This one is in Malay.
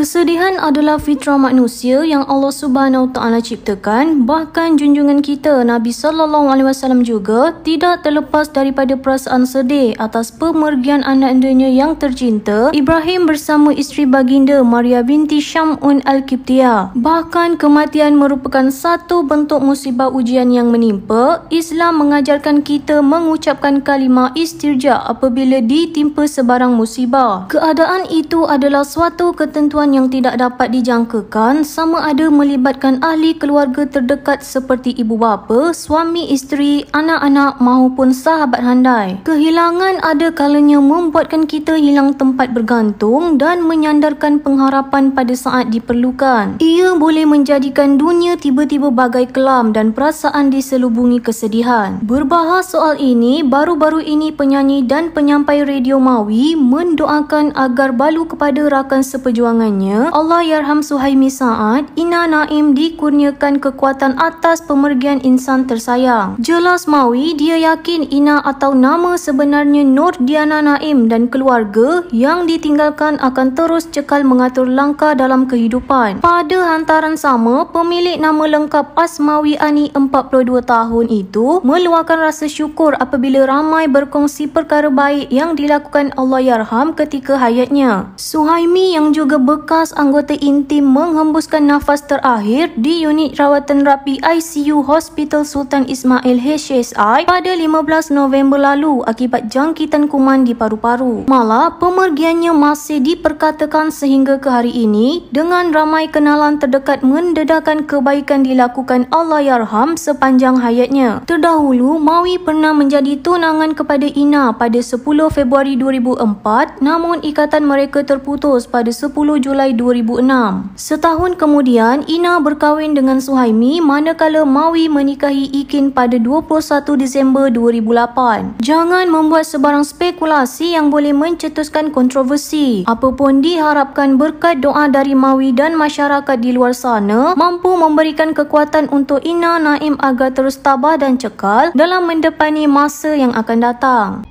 Kesedihan adalah fitrah manusia yang Allah Subhanahu Taala ciptakan bahkan junjungan kita Nabi Sallallahu Alaihi Wasallam juga tidak terlepas daripada perasaan sedih atas pemergian anaknya yang tercinta Ibrahim bersama isteri baginda Maria binti Syamun Al-Qibtiyah bahkan kematian merupakan satu bentuk musibah ujian yang menimpa Islam mengajarkan kita mengucapkan kalimah istirja apabila ditimpa sebarang musibah keadaan itu adalah suatu ketentuan yang tidak dapat dijangkakan sama ada melibatkan ahli keluarga terdekat seperti ibu bapa, suami isteri, anak-anak maupun sahabat handai. Kehilangan ada kalanya membuatkan kita hilang tempat bergantung dan menyandarkan pengharapan pada saat diperlukan. Ia boleh menjadikan dunia tiba-tiba bagai kelam dan perasaan diselubungi kesedihan. Berbahas soal ini, baru-baru ini penyanyi dan penyampai radio Mawi mendoakan agar balu kepada rakan seperjuangannya katanya, Allah Yarham Suhaimi Sa'ad, Ina Naim dikurniakan kekuatan atas pemergian insan tersayang. Jelas Mawi, dia yakin Ina atau nama sebenarnya Nur Diana Naim dan keluarga yang ditinggalkan akan terus cekal mengatur langkah dalam kehidupan. Pada hantaran sama, pemilik nama lengkap Asmawi Ani 42 tahun itu meluahkan rasa syukur apabila ramai berkongsi perkara baik yang dilakukan Allah Yarham ketika hayatnya. Suhaimi yang juga bekerja bekas anggota inti menghembuskan nafas terakhir di unit rawatan rapi ICU Hospital Sultan Ismail HSI pada 15 November lalu akibat jangkitan kuman di paru-paru. Malah, pemergiannya masih diperkatakan sehingga ke hari ini dengan ramai kenalan terdekat mendedahkan kebaikan dilakukan Allahyarham sepanjang hayatnya. Terdahulu, Mawi pernah menjadi tunangan kepada Ina pada 10 Februari 2004 namun ikatan mereka terputus pada 10 Julai Julai 2006. Setahun kemudian, Ina berkahwin dengan Suhaimi manakala Mawi menikahi Ikin pada 21 Disember 2008. Jangan membuat sebarang spekulasi yang boleh mencetuskan kontroversi. Apapun diharapkan berkat doa dari Mawi dan masyarakat di luar sana mampu memberikan kekuatan untuk Ina Naim agar terus tabah dan cekal dalam mendepani masa yang akan datang.